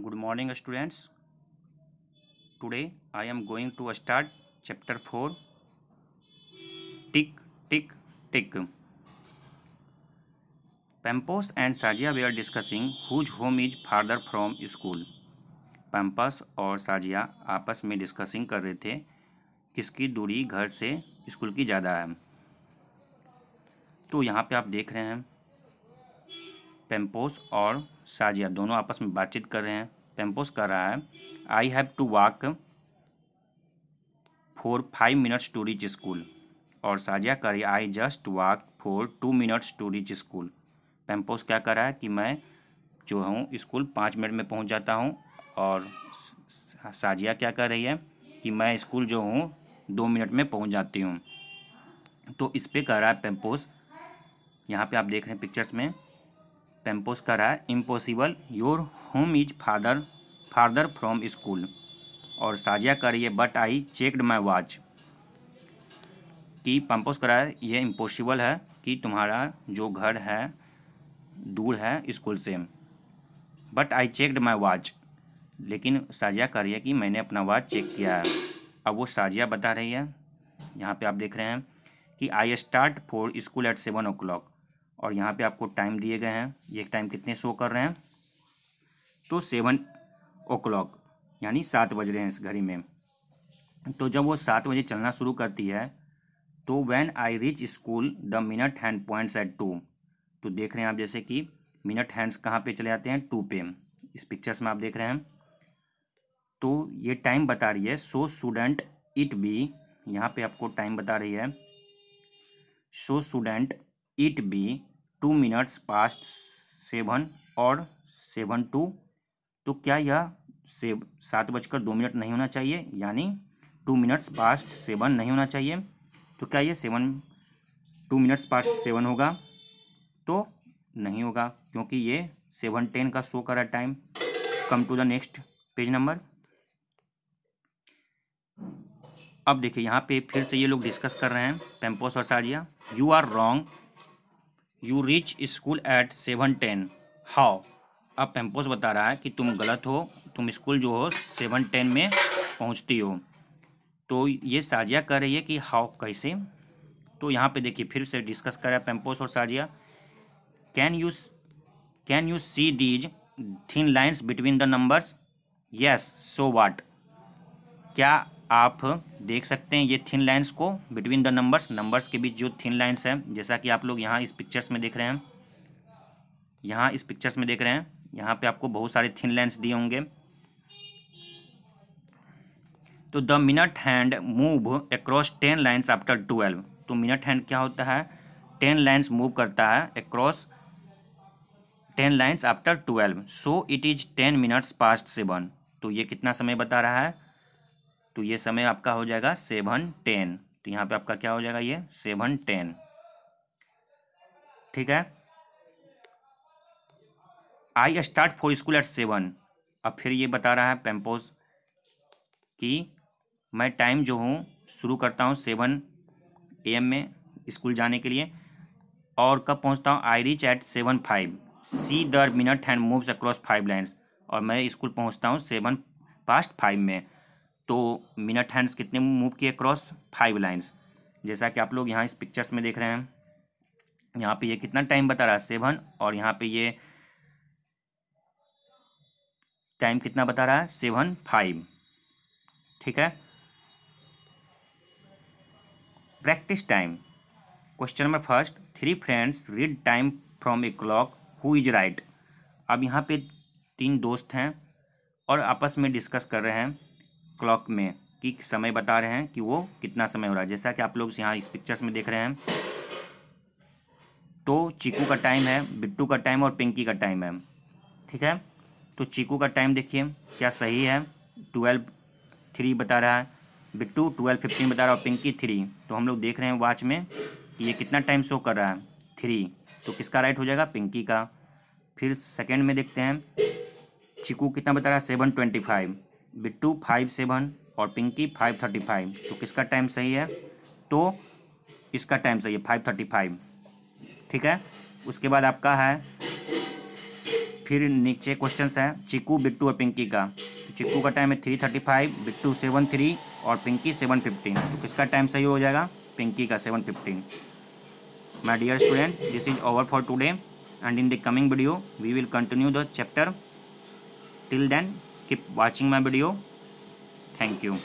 good morning students today I am going to start chapter four tick tick tick Pempos and Sajiya we are discussing whose home is farther from school Pempos और साजिया आपस में discussing कर रहे थे किसकी दूरी घर से स्कूल की ज़्यादा है तो यहाँ पे आप देख रहे हैं पेम्पोस और साजिया दोनों आपस में बातचीत कर रहे हैं पेम्पोस कर रहा है I have to walk for five minutes to reach school और साजिया कर रही I just walk for two minutes to reach school Pempos क्या कर रहा है कि मैं जो हूँ स्कूल पाँच मिनट में पहुँच जाता हूँ और साजिया क्या कर रही है कि मैं स्कूल जो हूँ दो मिनट में पहुँच जाती हूँ तो इस पर कर रहा है पेम्पोस यहाँ पे आप देख रहे हैं पिक्चर्स में पेम्पोस कर रहा है impossible your home is farther farther from school और साजिया कर रही है but I checked my watch कि पंपोस करा है यह इम्पॉसिबल है कि तुम्हारा जो घर है दूर है स्कूल से but I checked my watch लेकिन साजिया कर रही है कि मैंने अपना वॉच चेक किया है अब वो साजिया बता रही है यहाँ पे आप देख रहे हैं कि I start for school at seven o'clock और यहाँ पे आपको टाइम दिए गए हैं ये टाइम कितने शो कर रहे हैं तो सेवन ओ क्लॉक यानी सात बज रहे हैं इस घड़ी में तो जब वो सात बजे चलना शुरू करती है तो when I reach school the minute hand points at two तो देख रहे हैं आप जैसे कि मिनट हैंड्स कहाँ पे चले जाते हैं टू पे इस पिक्चर्स में आप देख रहे हैं तो ये टाइम बता रही है सो स्टूडेंट इट बी यहाँ पे आपको टाइम बता रही है so student it be two minutes past seven और सेवन टू तो क्या यह से सात बजकर दो मिनट नहीं होना चाहिए यानी टू मिनट्स पास्ट सेवन नहीं होना चाहिए तो क्या ये seven two minutes past seven होगा तो नहीं होगा क्योंकि ये सेवन टेन का शो करा time come to the next page number अब देखिए यहाँ पे फिर से ये लोग डिस्कस कर रहे हैं पेम्पोस और Sajiya you are wrong you reach school at seven ten how अब पेम्पोस बता रहा है कि तुम गलत हो तुम स्कूल जो हो सेवन टेन में पहुंचती हो तो ये साजिया कह रही है कि हाउ कैसे तो यहाँ पे देखिए फिर से डिस्कस कर रहा है पेम्पोस और Sajiya can you can you see these thin lines between the numbers yes so what क्या आप देख सकते हैं ये थिन लाइंस को बिटवीन द नंबर्स नंबर्स के बीच जो थिन लाइंस हैं जैसा कि आप लोग यहाँ इस पिक्चर्स में देख रहे हैं यहाँ इस पिक्चर्स में देख रहे हैं यहाँ पे आपको बहुत सारे थिन लाइंस दिए होंगे तो the minute hand move across ten lines after twelve तो मिनट हैंड क्या होता है टेन लाइन्स मूव करता है across ten lines after twelve so it is ten minutes past seven तो ये कितना समय बता रहा है तो ये समय आपका हो जाएगा सेवन टेन तो यहाँ पे आपका क्या हो जाएगा ये सेवन टेन ठीक है I start for school at seven अब फिर ये बता रहा है पेम्पोज कि मैं टाइम जो हूँ शुरू करता हूँ सेवन ए एम में स्कूल जाने के लिए और कब पहुँचता हूँ I reach at seven five see the minute hand moves across five lines और मैं स्कूल पहुँचता हूँ सेवन पास्ट फाइव में तो मिनट हैंड्स कितने मूव किए क्रॉस फाइव लाइन्स जैसा कि आप लोग यहाँ इस पिक्चर्स में देख रहे हैं यहाँ पे ये कितना टाइम बता रहा है सेवन और यहाँ पे ये टाइम कितना बता रहा है सेवन फाइव ठीक है practice time question number first three friends read time from a clock who is right अब यहाँ पे तीन दोस्त हैं और आपस में डिस्कस कर रहे हैं क्लॉक में कि समय बता रहे हैं कि वो कितना समय हो रहा है जैसा कि आप लोग यहाँ इस पिक्चर्स में देख रहे हैं तो चीकू का टाइम है बिट्टू का टाइम और पिंकी का टाइम है ठीक है तो चीकू का टाइम देखिए क्या सही है ट्वेल्व थ्री बता रहा है बिट्टू ट्वेल्व फिफ्टीन बता रहा है और पिंकी थ्री तो हम लोग देख रहे हैं वॉच में कि ये कितना टाइम शो कर रहा है थ्री तो किसका राइट हो जाएगा पिंकी का फिर सेकेंड में देखते हैं चिकू कितना बता रहा है seven twenty five Bittu five seven और पिंकी फाइव थर्टी फाइव तो किसका टाइम सही है तो इसका टाइम सही है फाइव थर्टी फाइव ठीक है उसके बाद आपका है फिर नीचे क्वेश्चन है चिकू बिट्टू और पिंकी का चिकू का टाइम है three thirty five Bittu seven three और पिंकी सेवन फिफ्टीन तो किसका टाइम सही हो जाएगा पिंकी का seven fifteen my dear student this is over for today and in the coming video we will continue the chapter till then keep watching my video thank you